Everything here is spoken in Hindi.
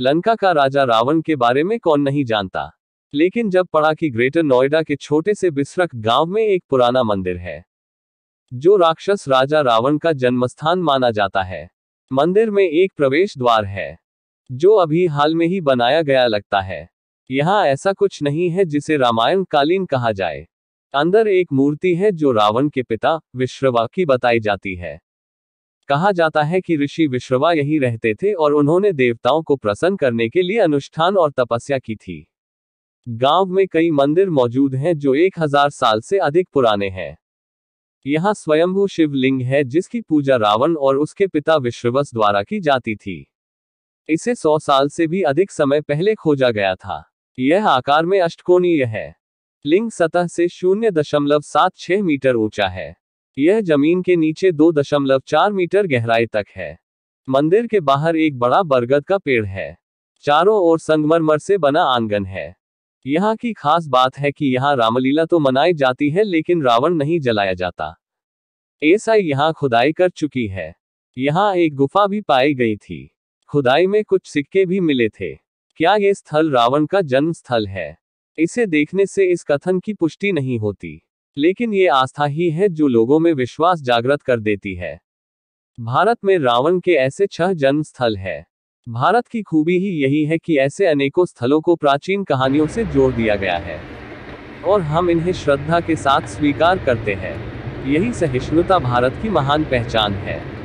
लंका का राजा रावण के बारे में कौन नहीं जानता लेकिन जब पढ़ा कि ग्रेटर नोएडा के छोटे से बिस्रक गांव में एक पुराना मंदिर है जो राक्षस राजा रावण का जन्मस्थान माना जाता है मंदिर में एक प्रवेश द्वार है जो अभी हाल में ही बनाया गया लगता है यहाँ ऐसा कुछ नहीं है जिसे रामायण कालीन कहा जाए अंदर एक मूर्ति है जो रावण के पिता विश्रवा की बताई जाती है कहा जाता है कि ऋषि विश्रवा यहीं रहते थे और उन्होंने देवताओं को प्रसन्न करने के लिए अनुष्ठान और तपस्या की थी गांव में कई मंदिर मौजूद हैं जो 1000 साल से अधिक पुराने हैं यहां स्वयंभू शिवलिंग है जिसकी पूजा रावण और उसके पिता विश्ववस द्वारा की जाती थी इसे सौ साल से भी अधिक समय पहले खोजा गया था यह आकार में अष्टकोणीय है लिंग सतह से शून्य दशमलव सात छह मीटर ऊंचा है यह जमीन के नीचे 2.4 मीटर गहराई तक है मंदिर के बाहर एक बड़ा बरगद का पेड़ है चारों ओर संगमरमर से बना आंगन है यहाँ की खास बात है कि यहाँ रामलीला तो मनाई जाती है लेकिन रावण नहीं जलाया जाता एसआई यहाँ खुदाई कर चुकी है यहाँ एक गुफा भी पाई गई थी खुदाई में कुछ सिक्के भी मिले थे क्या ये स्थल रावण का जन्म स्थल है इसे देखने से इस कथन की पुष्टि नहीं होती लेकिन ये आस्था ही है जो लोगों में विश्वास जागृत कर देती है भारत में रावण के ऐसे छह जन्म स्थल है भारत की खूबी ही यही है कि ऐसे अनेकों स्थलों को प्राचीन कहानियों से जोड़ दिया गया है और हम इन्हें श्रद्धा के साथ स्वीकार करते हैं यही सहिष्णुता भारत की महान पहचान है